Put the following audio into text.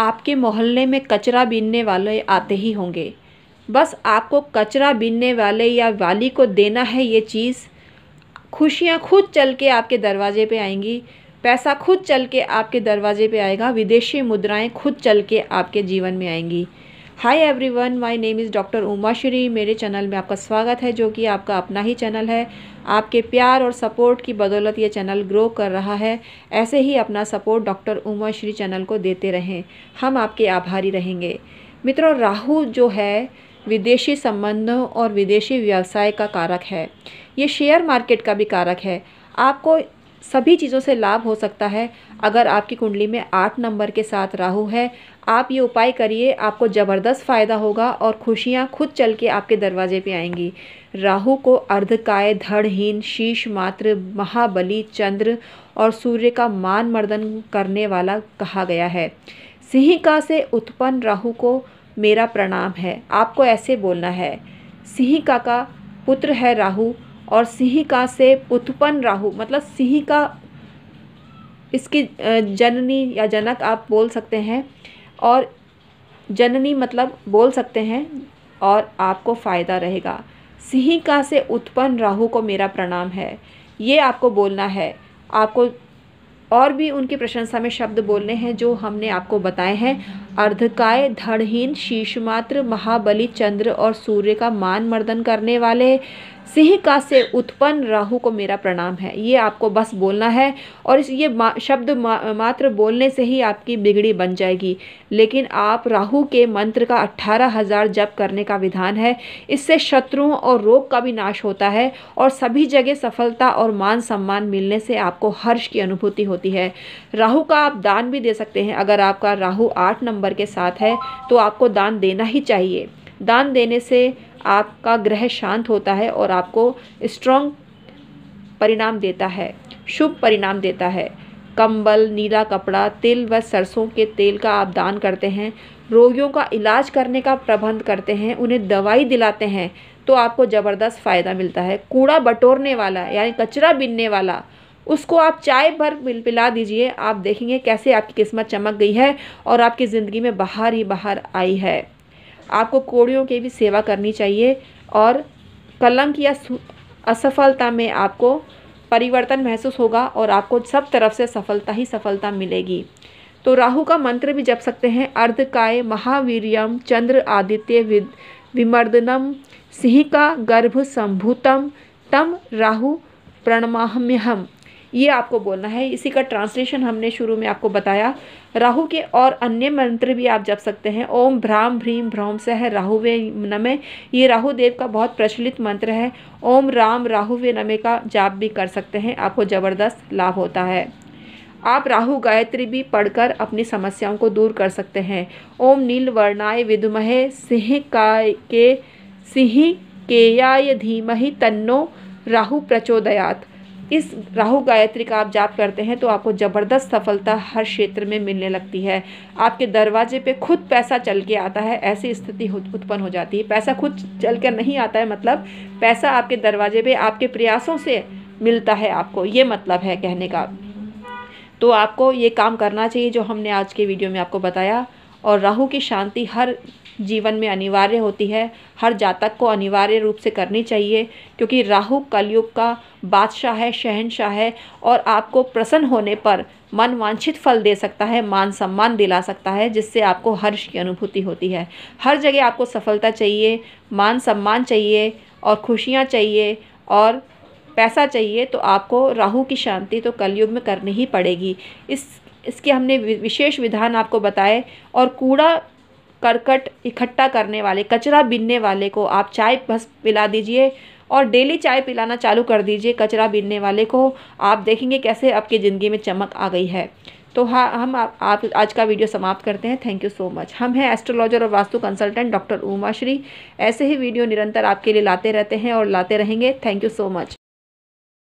आपके मोहल्ले में कचरा बीनने वाले आते ही होंगे बस आपको कचरा बीनने वाले या वाली को देना है ये चीज़ खुशियाँ खुद चल के आपके दरवाजे पे आएंगी पैसा खुद चल के आपके दरवाजे पे आएगा विदेशी मुद्राएं खुद चल के आपके जीवन में आएंगी hi everyone my name is doctor Uma Shri मेरे चैनल में आपका स्वागत है जो कि आपका अपना ही चैनल है आपके प्यार और सपोर्ट की बदौलत ये चैनल ग्रो कर रहा है ऐसे ही अपना support doctor Uma Shri channel को देते रहें हम आपके आभारी रहेंगे मित्रों राहु जो है विदेशी संबंधों और विदेशी व्यवसाय का कारक है ये शेयर मार्केट का भी कारक है आपको सभी चीज़ों से लाभ हो सकता है अगर आपकी कुंडली में आठ नंबर के साथ राहु है आप ये उपाय करिए आपको ज़बरदस्त फ़ायदा होगा और खुशियाँ खुद चल के आपके दरवाजे पे आएंगी राहु को अर्धकाय धड़हीन शीश मात्र महाबली चंद्र और सूर्य का मान मर्दन करने वाला कहा गया है सिंहिका से उत्पन्न राहु को मेरा प्रणाम है आपको ऐसे बोलना है सिंहिका का पुत्र है राहु और सिंहिका से उत्पन्न राहु मतलब सिंह का इसकी जननी या जनक आप बोल सकते हैं और जननी मतलब बोल सकते हैं और आपको फ़ायदा रहेगा सिंह का से उत्पन्न राहु को मेरा प्रणाम है ये आपको बोलना है आपको और भी उनकी प्रशंसा में शब्द बोलने हैं जो हमने आपको बताए हैं अर्धकाय धड़हीन शीशमात्र महाबली चंद्र और सूर्य का मान मर्दन करने वाले सिंह का से उत्पन्न राहु को मेरा प्रणाम है ये आपको बस बोलना है और इस ये मा, शब्द मा, मात्र बोलने से ही आपकी बिगड़ी बन जाएगी लेकिन आप राहु के मंत्र का अट्ठारह हज़ार जप करने का विधान है इससे शत्रुओं और रोग का भी नाश होता है और सभी जगह सफलता और मान सम्मान मिलने से आपको हर्ष की अनुभूति होती है राहु का आप दान भी दे सकते हैं अगर आपका राहु आठ नंबर के साथ है तो आपको दान देना ही चाहिए दान देने से आपका ग्रह शांत होता है और आपको स्ट्रॉन्ग परिणाम देता है शुभ परिणाम देता है कंबल नीला कपड़ा तिल व सरसों के तेल का आप दान करते हैं रोगियों का इलाज करने का प्रबंध करते हैं उन्हें दवाई दिलाते हैं तो आपको ज़बरदस्त फ़ायदा मिलता है कूड़ा बटोरने वाला यानी कचरा बिनने वाला उसको आप चाय भर पिला दीजिए आप देखेंगे कैसे आपकी किस्मत चमक गई है और आपकी ज़िंदगी में बाहर ही बाहर आई है आपको कोड़ियों की भी सेवा करनी चाहिए और कलंक या असफलता में आपको परिवर्तन महसूस होगा और आपको सब तरफ से सफलता ही सफलता मिलेगी तो राहु का मंत्र भी जप सकते हैं अर्धकाय महावीरियम चंद्र आदित्य विद विमर्दनम सिंह का गर्भ संभूतम तम राहु प्रणमाहम्यहम ये आपको बोलना है इसी का ट्रांसलेशन हमने शुरू में आपको बताया राहु के और अन्य मंत्र भी आप जप सकते हैं ओम भ्राम भ्रीम भ्रौम से है राहु वे नमे ये राहु देव का बहुत प्रचलित मंत्र है ओम राम राहु वे नमे का जाप भी कर सकते हैं आपको ज़बरदस्त लाभ होता है आप राहु गायत्री भी पढ़कर अपनी समस्याओं को दूर कर सकते हैं ओम नील वर्णाय विदुमहे सिंह काय के सिंह केयाय धीमहि तन्नो राहु प्रचोदयात इस राहु गायत्री का आप जाप करते हैं तो आपको ज़बरदस्त सफलता हर क्षेत्र में मिलने लगती है आपके दरवाजे पे खुद पैसा चल के आता है ऐसी स्थिति उत्पन्न हो जाती है पैसा खुद चल कर नहीं आता है मतलब पैसा आपके दरवाजे पे आपके प्रयासों से मिलता है आपको ये मतलब है कहने का तो आपको ये काम करना चाहिए जो हमने आज के वीडियो में आपको बताया और राहु की शांति हर जीवन में अनिवार्य होती है हर जातक को अनिवार्य रूप से करनी चाहिए क्योंकि राहु कलयुग का बादशाह है शहनशाह है और आपको प्रसन्न होने पर मन वांछित फल दे सकता है मान सम्मान दिला सकता है जिससे आपको हर्ष की अनुभूति होती है हर जगह आपको सफलता चाहिए मान सम्मान चाहिए और खुशियाँ चाहिए और पैसा चाहिए तो आपको राहु की शांति तो कलयुग में करनी ही पड़ेगी इस इसके हमने विशेष विधान आपको बताए और कूड़ा करकट इकट्ठा करने वाले कचरा बीनने वाले को आप चाय बस पिला दीजिए और डेली चाय पिलाना चालू कर दीजिए कचरा बीनने वाले को आप देखेंगे कैसे आपकी ज़िंदगी में चमक आ गई है तो हाँ हम आप, आप आज का वीडियो समाप्त करते हैं थैंक यू सो मच हम हैं एस्ट्रोलॉजर और वास्तु कंसल्टेंट डॉक्टर उमाश्री ऐसे ही वीडियो निरंतर आपके लिए लाते रहते हैं और लाते रहेंगे थैंक यू सो मच